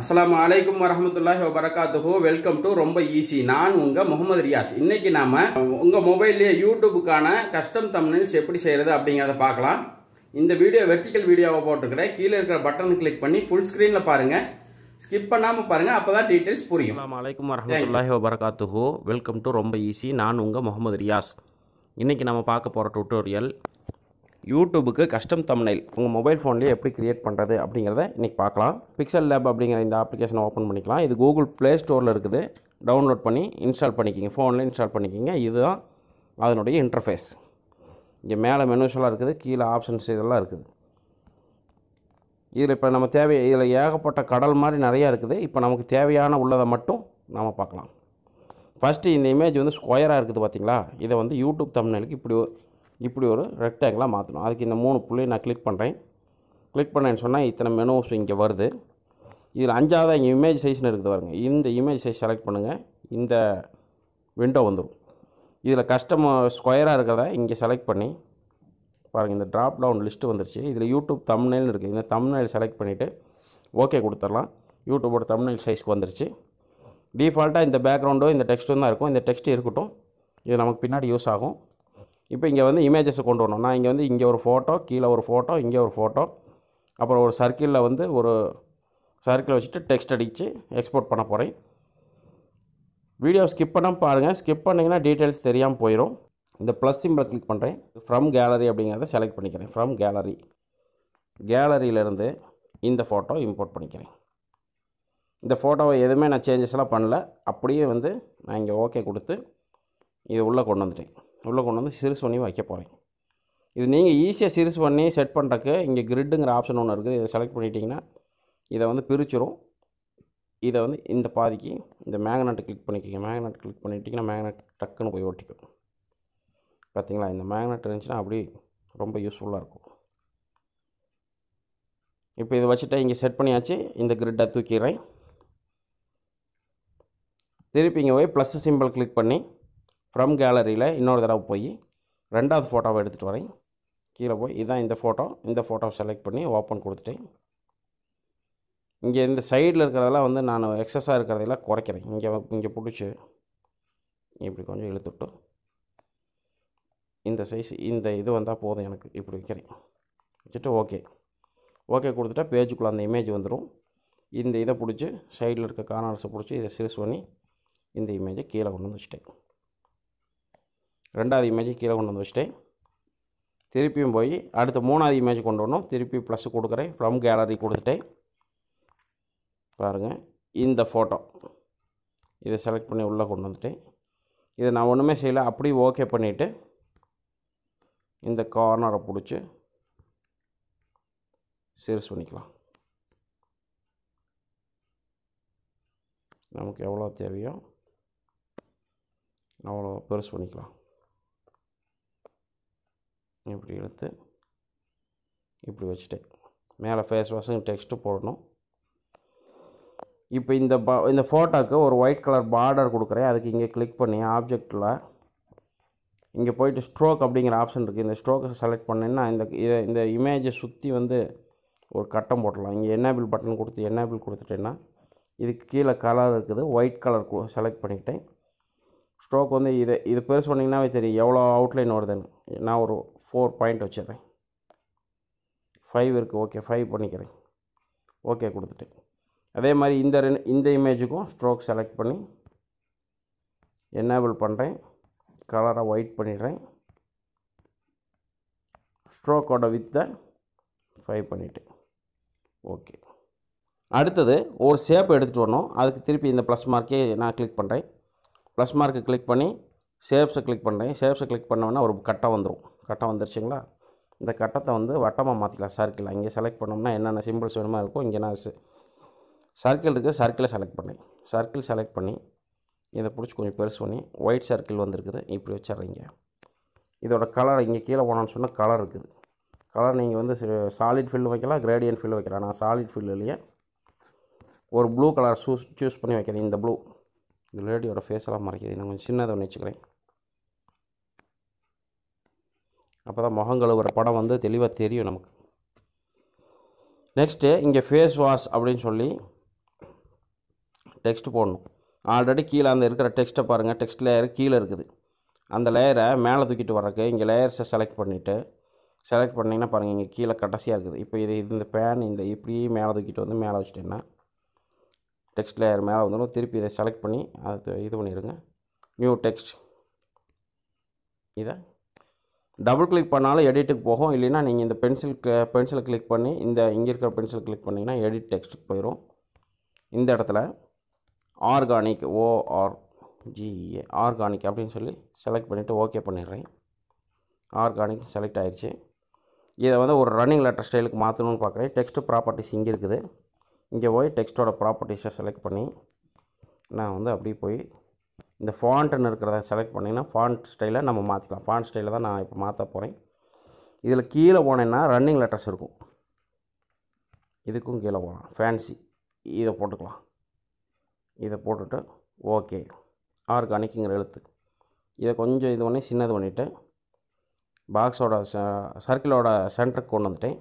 அஸ்லாம் அலைக்கும் வரமத்துல்லாஹி வபரகாத்துஹோ வெல்கம் டு ரொம்ப ஈஸி நான் உங்கள் முகமது ரியாஸ் இன்னைக்கு நாம் உங்கள் மொபைல்லேயே யூடியூபுக்கான கஸ்டம் தமிழ்ஸ் எப்படி செய்கிறது அப்படிங்கிறத பார்க்கலாம் இந்த வீடியோ வெர்டிக்கல் வீடியோவை போட்டுருக்கிறேன் கீழே இருக்கிற பட்டன் கிளிக் பண்ணி ஃபுல் ஸ்க்ரீனில் பாருங்கள் ஸ்கிப் பண்ணாமல் பாருங்கள் அப்போ தான் டீட்டெயில்ஸ் புரியும் அஸ்லாம் அலைக்கும் வரமத்துல்லாஹி வபரகாத்துஹோ வெல்கம் டு ரொம்ப ஈஸி நான் உங்கள் முகமது ரியாஸ் இன்றைக்கி நம்ம பார்க்க போகிற டுட்டோரியல் யூடியூபுக்கு கஸ்டம் தம்னைல் உங்கள் மொபைல் ஃபோன்லேயே எப்படி கிரியேட் பண்ணுறது அப்படிங்கிறத இன்றைக்கி பார்க்கலாம் பிக்சல் லேப் அப்படிங்கிற இந்த அப்ளிகேஷனை ஓப்பன் பண்ணிக்கலாம் இது கூகுள் ப்ளே ஸ்டோரில் இருக்குது டவுன்லோட் பண்ணி இன்ஸ்டால் பண்ணிக்கிங்க ஃபோனில் இன்ஸ்டால் பண்ணிக்கிங்க இதுதான் அதனுடைய இன்டர்ஃபேஸ் இங்கே மேலே மெனுஷெல்லாம் இருக்குது கீழே ஆப்ஷன்ஸ் இதெல்லாம் இருக்குது இதில் இப்போ நம்ம தேவை இதில் ஏகப்பட்ட கடல் மாதிரி நிறையா இருக்குது இப்போ நமக்கு தேவையான உள்ளதை மட்டும் நாம் பார்க்கலாம் ஃபஸ்ட்டு இந்த இமேஜ் வந்து ஸ்கொயராக இருக்குது பார்த்திங்களா இதை வந்து யூடியூப் தமிழ்நிலைக்கு இப்படி இப்படி ஒரு ரெக்டாங்கிளாக மாற்றணும் அதுக்கு இந்த மூணு புள்ளியை நான் கிளிக் பண்ணுறேன் கிளிக் பண்ணேன்னு சொன்னால் இத்தனை மெனுஸ் இங்கே வருது இதில் அஞ்சாவதாக இங்கே இமேஜ் சைஸ்னு இருக்குது பாருங்கள் இந்த இமேஜ் சைஸ் செலக்ட் பண்ணுங்கள் இந்த விண்டோ வந்துடும் இதில் கஸ்டம் ஸ்கொயராக இருக்கிறத இங்கே செலக்ட் பண்ணி பாருங்கள் இந்த ட்ராப் டவுன் லிஸ்ட்டு வந்துருச்சு இதில் யூடியூப் தம்னெயில்னு இருக்குது இந்த தமிழ்நெல் செலக்ட் பண்ணிவிட்டு ஓகே கொடுத்துடலாம் யூடியூபோட தமிழ்நெல் சைஸ்க்கு வந்துருச்சு டிஃபால்ட்டாக இந்த பேக்ரவுண்டோ இந்த டெக்ஸ்ட்டும் தான் இருக்கும் இந்த டெக்ஸ்ட் இருக்கட்டும் இது நமக்கு பின்னாடி யூஸ் ஆகும் இப்போ இங்கே வந்து இமேஜஸை கொண்டு வரணும் நான் இங்கே வந்து இங்கே ஒரு ஃபோட்டோ கீழே ஒரு ஃபோட்டோ இங்கே ஒரு ஃபோட்டோ அப்புறம் ஒரு சர்க்கிளில் வந்து ஒரு சர்க்கிளை வச்சுட்டு டெக்ஸ்ட் அடித்து எக்ஸ்போர்ட் பண்ண போகிறேன் வீடியோ ஸ்கிப் பண்ணால் பாருங்கள் ஸ்கிப் பண்ணிங்கன்னா டீட்டெயில்ஸ் தெரியாமல் போயிடும் இந்த ப்ளஸ் சிம்பிளை கிளிக் பண்ணுறேன் ஃப்ரம் கேலரி அப்படிங்கிறத செலக்ட் பண்ணிக்கிறேன் ஃப்ரம் கேலரி கேலரியிலேருந்து இந்த ஃபோட்டோ இம்போர்ட் பண்ணிக்கிறேன் இந்த ஃபோட்டோவை எதுவுமே நான் சேஞ்சஸ்லாம் பண்ணல அப்படியே வந்து நான் இங்கே ஓகே கொடுத்து இது உள்ளே கொண்டு வந்துட்டேன் உள்ளே கொண்டு வந்து சிறுஸ் பண்ணி வைக்க போகிறேன் இது நீங்கள் ஈஸியாக சிறுஸ் பண்ணி செட் பண்ணுறக்கு இங்கே கிரிட்டுங்கிற ஆப்ஷன் ஒன்று இருக்குது இதை செலக்ட் பண்ணிட்டீங்கன்னா இதை வந்து பிரிச்சிரும் இதை வந்து இந்த பாதிக்கு இந்த மேக்னெட்டை கிளிக் பண்ணிக்கிங்க மேக்னெட் கிளிக் பண்ணிட்டீங்கன்னா மேக்னெட் டக்குன்னு போய் ஒட்டிக்கும் பார்த்திங்களா இந்த மேக்னெட் இருந்துச்சுன்னா அப்படி ரொம்ப யூஸ்ஃபுல்லாக இருக்கும் இப்போ இதை வச்சுட்டு இங்கே செட் பண்ணியாச்சு இந்த கிரிட்டை தூக்கிடுறேன் திருப்பி இங்கே போய் ப்ளஸ் சிம்பிள் கிளிக் பண்ணி ஃப்ரம் கேலரியில் இன்னொரு தடவை போய் ரெண்டாவது ஃபோட்டோவை எடுத்துகிட்டு வரேன் கீழே போய் இதுதான் இந்த ஃபோட்டோ இந்த ஃபோட்டோவை செலக்ட் பண்ணி ஓப்பன் கொடுத்துட்டேன் இங்கே இந்த சைடில் இருக்கிறதெல்லாம் வந்து நான் எக்ஸஸாக இருக்கிறதெல்லாம் குறைக்கிறேன் இங்கே இங்கே பிடிச்சி இப்படி கொஞ்சம் இழுத்துட்டு இந்த சைஸ் இந்த இது வந்தால் போதும் எனக்கு இப்படி வைக்கிறேன் வச்சுட்டு ஓகே ஓகே கொடுத்துட்டா பேஜுக்குள்ளே அந்த இமேஜ் வந்துடும் இந்த இதை பிடிச்சி சைடில் இருக்க கார்னர்ஸை பிடிச்சி இதை சிறுஸ் பண்ணி இந்த இமேஜை கீழே கொண்டு வந்து வச்சுட்டேன் ரெண்டாவது இமேஜை கீழே கொண்டு வந்து வச்சுட்டேன் திருப்பியும் போய் அடுத்த மூணாவது இமேஜ் கொண்டு வரணும் திருப்பி ப்ளஸ் கொடுக்குறேன் ஃப்ரம் கேலரி கொடுத்துட்டேன் பாருங்கள் இந்த ஃபோட்டோ இதை செலக்ட் பண்ணி உள்ளே கொண்டு வந்துட்டேன் இதை நான் ஒன்றுமே செய்யலை அப்படி ஓகே பண்ணிவிட்டு இந்த கார்னரை பிடிச்சி சீர்ஸ் பண்ணிக்கலாம் நமக்கு எவ்வளோ தேவையோ அவ்வளோ பெருசு பண்ணிக்கலாம் இப்படி இழுத்து இப்படி வச்சுட்டேன் மேலே ஃபேஸ் வாஷும் டெக்ஸ்ட்டு போடணும் இப்போ இந்த பா இந்த ஃபோட்டோவுக்கு ஒரு ஒயிட் கலர் பார்டர் கொடுக்குறேன் அதுக்கு இங்கே கிளிக் பண்ணி ஆப்ஜெக்டில் இங்கே போயிட்டு ஸ்ட்ரோக் அப்படிங்கிற ஆப்ஷன் இருக்குது இந்த ஸ்ட்ரோக்கை செலக்ட் பண்ணேன்னா இந்த இந்த இமேஜை சுற்றி வந்து ஒரு கட்டம் போட்டலாம் இங்கே என்னபிள் பட்டன் கொடுத்து என்னபிள் கொடுத்துட்டேன்னா இதுக்கு கீழே கலர் இருக்குது ஒயிட் கலர் செலக்ட் பண்ணிக்கிட்டேன் ஸ்ட்ரோக் வந்து இதை இது பெருசு பண்ணிங்கன்னாவே தெரியும் எவ்வளோ அவுட்லைன் வருதுன்னு நான் ஒரு ஃபோர் பாயிண்ட் வச்சிடுறேன் ஃபைவ் இருக்குது ஓகே ஃபைவ் பண்ணிக்கிறேன் ஓகே கொடுத்துட்டேன் அதே மாதிரி இந்த ரெண்டு இந்த இமேஜுக்கும் ஸ்ட்ரோக் செலக்ட் பண்ணி என்னேபிள் பண்ணுறேன் கலராக ஒயிட் பண்ணிடுறேன் ஸ்ட்ரோக்கோட வித்தை ஃபைவ் பண்ணிவிட்டேன் ஓகே அடுத்தது ஒரு ஷேப் எடுத்துகிட்டு வரணும் அதுக்கு திருப்பி இந்த ப்ளஸ் மார்க்கே நான் கிளிக் பண்ணுறேன் ப்ளஸ் மார்க்கு கிளிக் பண்ணி ஷேப்ஸை கிளிக் பண்ணுறேன் ஷேப்ஸை கிளிக் பண்ணோன்னா ஒரு கட்டம் வந்துடும் கட்டம் வந்துருச்சுங்களா இந்த கட்டத்தை வந்து வட்டமாக மாற்றிக்கலாம் சர்க்கிள் இங்கே செலக்ட் பண்ணோம்னா என்னென்ன சிம்பிள்ஸ் வேணுமா இருக்கும் இங்கே என்ன சர்க்கிள் இருக்குது சர்க்கிளை செலக்ட் பண்ணி சர்க்கிள் செலக்ட் பண்ணி இதை பிடிச்சி கொஞ்சம் பெருசு பண்ணி ஒயிட் சர்க்கிள் வந்துருக்குது இப்படி வச்சிட்றீங்க இதோட கலர் இங்கே கீழே போனோம்னு சொன்னால் கலர் இருக்குது கலர் நீங்கள் வந்து சாலிட் ஃபில் வைக்கலாம் கிரேடியன் ஃபில் வைக்கலாம் நான் சாலிட் ஃபில்லையே ஒரு ப்ளூ கலர் சூஸ் சூஸ் பண்ணி வைக்கிறேன் இந்த ப்ளூ இந்த லேடியோட ஃபேஸெல்லாம் மறைக்கிது நான் கொஞ்சம் சின்னதை ஒன்று வச்சுக்கிறேன் அப்போ தான் முகம் கழுவுற படம் வந்து தெளிவாக தெரியும் நமக்கு நெக்ஸ்ட்டு இங்கே ஃபேஸ் வாஷ் அப்படின்னு சொல்லி டெக்ஸ்ட் போடணும் ஆல்ரெடி கீழே அந்த இருக்கிற டெக்ஸ்ட்டை பாருங்கள் டெக்ஸ்ட் லேயர் கீழே இருக்குது அந்த லேயரை மேலே தூக்கிட்டு வர்றதுக்கு இங்கே லேயர்ஸை செலக்ட் பண்ணிவிட்டு செலக்ட் பண்ணிங்கன்னா பாருங்கள் இங்கே கீழே கடைசியாக இருக்குது இப்போ இது இந்த பேன் இந்த இப்படி மேலே தூக்கிட்டு வந்து மேலே வச்சுட்டேன்னா டெக்ஸ்ட் லேயர் மேலே வந்தாலும் திருப்பி இதை செலக்ட் பண்ணி அதை இது பண்ணிடுங்க நியூ டெக்ஸ்ட் இதை டபுள் கிளிக் பண்ணாலும் எடிட்டுக்கு போகும் இல்லைனா நீங்கள் இந்த பென்சில் பென்சிலை கிளிக் பண்ணி இந்த இங்கே இருக்கிற பென்சில் கிளிக் பண்ணிங்கன்னா எடிட் டெக்ஸ்ட்டுக்கு போயிடும் இந்த இடத்துல ஆர்கானிக் ஓஆர்ஜிஏ ஆர்கானிக் அப்படின்னு சொல்லி செலக்ட் பண்ணிவிட்டு ஓகே பண்ணிடுறேன் ஆர்கானிக் செலக்ட் ஆகிடுச்சு இதை வந்து ஒரு ரன்னிங் லெட்டர் ஸ்டைலுக்கு மாற்றணும்னு பார்க்குறேன் டெக்ஸ்ட்டு ப்ராப்பர்ட்டிஸ் இங்கே இருக்குது இங்கே போய் டெக்ஸ்ட்டோட ப்ராப்பர்ட்டிஸை செலக்ட் பண்ணி நான் வந்து அப்படியே போய் இந்த ஃபாண்ட்டுன்னு இருக்கிறத செலக்ட் பண்ணிங்கன்னா ஃபாண்ட் ஸ்டைலை நம்ம மாற்றிக்கலாம் ஃபாண்ட் ஸ்டைலில் தான் நான் இப்போ மாற்ற போகிறேன் இதில் கீழே போனேன்னா ரன்னிங் லெட்டர்ஸ் இருக்கும் இதுக்கும் கீழே போகலாம் ஃபேன்சி இதை போட்டுக்கலாம் இதை போட்டுட்டு ஓகே ஆர்கானிக்குங்கிற எழுத்து இதை கொஞ்சம் இது பண்ணி சின்னது பண்ணிவிட்டு பாக்ஸோட சர்க்கிளோட சென்டருக்கு கொண்டு வந்துட்டேன்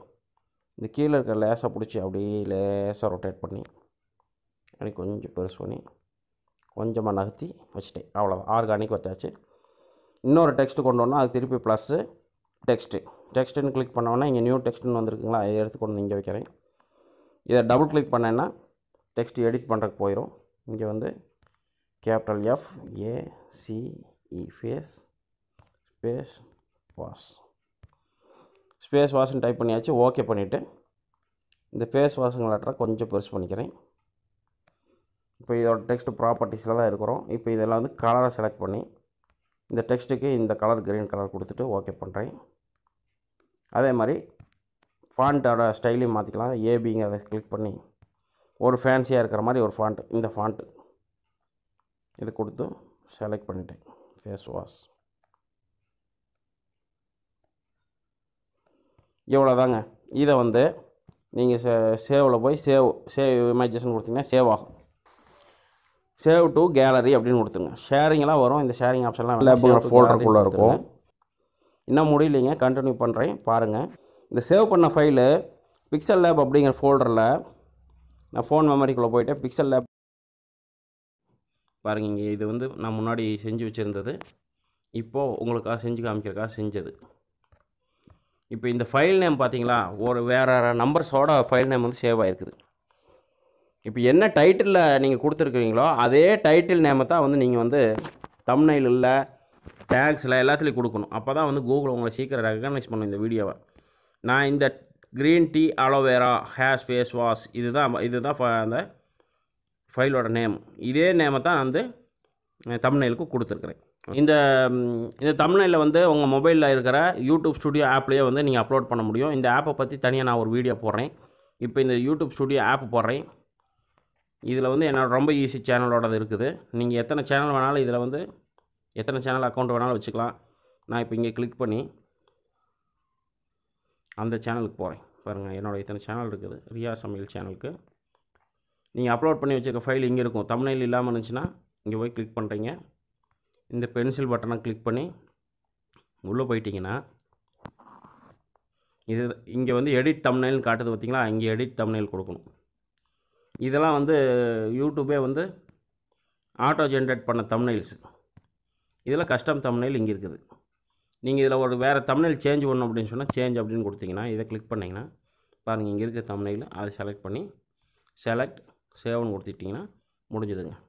இந்த கீழே இருக்கிற லேசாக பிடிச்சி அப்படியே லேசாக ரொட்டேட் பண்ணி அப்படி கொஞ்சம் பெருசு பண்ணி கொஞ்சமாக நகர்த்தி வச்சுட்டேன் அவ்வளோதான் ஆர்கானிக் வச்சாச்சு இன்னொரு டெக்ஸ்ட்டு கொண்டு வந்தால் அது திருப்பி ப்ளஸ்ஸு டெக்ஸ்ட்டு டெக்ஸ்ட்டுன்னு கிளிக் பண்ணோன்னா இங்கே நியூ டெக்ஸ்ட்டுன்னு வந்துருக்குங்களா அதை எடுத்து கொண்டு இங்கே வைக்கிறேன் இதை டபுள் கிளிக் பண்ணேன்னா டெக்ஸ்ட் எடிட் பண்ணுறதுக்கு போயிடும் இங்கே வந்து capital F A C E face space wash space வாஷ்னு டைப் பண்ணியாச்சு ஓகே பண்ணிவிட்டு இந்த ஃபேஸ் வாஷுங்க லெட்டரை கொஞ்சம் பெருசு பண்ணிக்கிறேன் இப்போ இதோட டெக்ஸ்ட் ப்ராப்பர்ட்டிஸில் தான் இருக்கிறோம் இப்போ இதெல்லாம் வந்து கலரை செலக்ட் பண்ணி இந்த டெக்ஸ்ட்டுக்கு இந்த கலர் க்ரீன் கலர் கொடுத்துட்டு ஓகே பண்ணுறேன் அதே மாதிரி ஃபாண்ட்டோட ஸ்டைலையும் மாற்றிக்கலாம் ஏபிங்கிறத கிளிக் பண்ணி ஒரு ஃபேன்சியாக இருக்கிற மாதிரி ஒரு ஃபாண்ட் இந்த ஃபாண்ட்டு இது கொடுத்து செலக்ட் பண்ணிட்டேன் ஃபேஸ் வாஷ் இவ்வளோ தாங்க இதை வந்து நீங்கள் சே சேவில் போய் சேவ் சேவ் இமேஜஸ்ன்னு கொடுத்தீங்கன்னா சேவ் ஆகும் சேவ் டு கேலரி அப்படின்னு கொடுத்துருங்க ஷேரிங்லாம் வரும் இந்த ஷேரிங் ஆப்ஷன்லாம் அப்படிங்கிற ஃபோல்டருக்குள்ளே இருக்கும் இன்னும் முடியலைங்க கண்டினியூ பண்ணுறேன் பாருங்கள் இந்த சேவ் பண்ண ஃபைலு பிக்சல் லேப் அப்படிங்கிற ஃபோல்டரில் நான் ஃபோன் மெமரிக்குள்ளே போயிட்டேன் பிக்சல் லேப் பாருங்க இங்கே இது வந்து நான் முன்னாடி செஞ்சு வச்சுருந்தது இப்போது உங்களுக்காக செஞ்சு காமிக்கிறக்காக செஞ்சது இப்போ இந்த ஃபைல் நேம் பார்த்தீங்களா ஒரு வேறு நம்பர்ஸோட ஃபைல் நேம் வந்து சேவ் ஆகிருக்குது இப்போ என்ன டைட்டிலில் நீங்கள் கொடுத்துருக்குறீங்களோ அதே டைட்டில் நேமை தான் வந்து நீங்கள் வந்து தம்னையில் இல்லை டேக்ஸில் எல்லாத்துலேயும் கொடுக்கணும் அப்போ தான் வந்து கூகுள் உங்களை சீக்கிரம் ரெக்கக்னைஸ் பண்ணும் இந்த வீடியோவை நான் இந்த green tea aloe vera has face wash இதுதான் இதுதான் அந்த ஃபைலோட நேம் இதே நேமை தான் வந்து தமிழ்நெலுக்கு கொடுத்துருக்குறேன் இந்த இந்த தமிழ்நெலில் வந்து உங்கள் மொபைலில் இருக்கிற யூடியூப் ஸ்டுடியோ ஆப்லேயே வந்து நீங்கள் அப்லோட் பண்ண முடியும் இந்த ஆப்பை பற்றி தனியாக நான் ஒரு வீடியோ போடுறேன் இப்போ இந்த யூடியூப் ஸ்டுடியோ ஆப் போடுறேன் இதில் வந்து என்னோட ரொம்ப ஈஸி சேனலோடது இருக்குது நீங்கள் எத்தனை சேனல் வேணாலும் இதில் வந்து எத்தனை சேனல் அக்கௌண்ட் வேணாலும் வச்சுக்கலாம் நான் இப்போ இங்கே கிளிக் பண்ணி அந்த சேனலுக்கு போகிறேன் பாருங்கள் என்னோடய இத்தனை சேனல் இருக்குது ரியா சமையல் சேனலுக்கு நீங்கள் அப்லோட் பண்ணி வச்சுருக்க ஃபைல் இங்கே இருக்கும் தமிழில் இல்லாமல் இருந்துச்சுன்னா இங்கே போய் கிளிக் பண்ணுறீங்க இந்த பென்சில் பட்டனை கிளிக் பண்ணி உள்ளே போயிட்டிங்கன்னா இது இங்கே வந்து எடிட் தமிழ்னு காட்டுது பார்த்திங்களா இங்கே எடிட் தமிழில் கொடுக்கணும் இதெல்லாம் வந்து யூடியூபே வந்து ஆட்டோ ஜென்ரேட் பண்ண தமிழ்ஸ் இதெல்லாம் கஸ்டம் தமிழ் இங்கே இருக்குது நீங்கள் இதில் ஒரு வேறு தமிழில் சேஞ்ச் பண்ணணும் அப்படின்னு சொன்னால் சேஞ்ச் அப்படின்னு கொடுத்தீங்கன்னா இதை கிளிக் பண்ணிங்கன்னா பாருங்கள் இங்கே இருக்க தமிழில் அதை செலக்ட் பண்ணி செலக்ட் சேவ்னு கொடுத்துட்டிங்கன்னா முடிஞ்சுதுங்க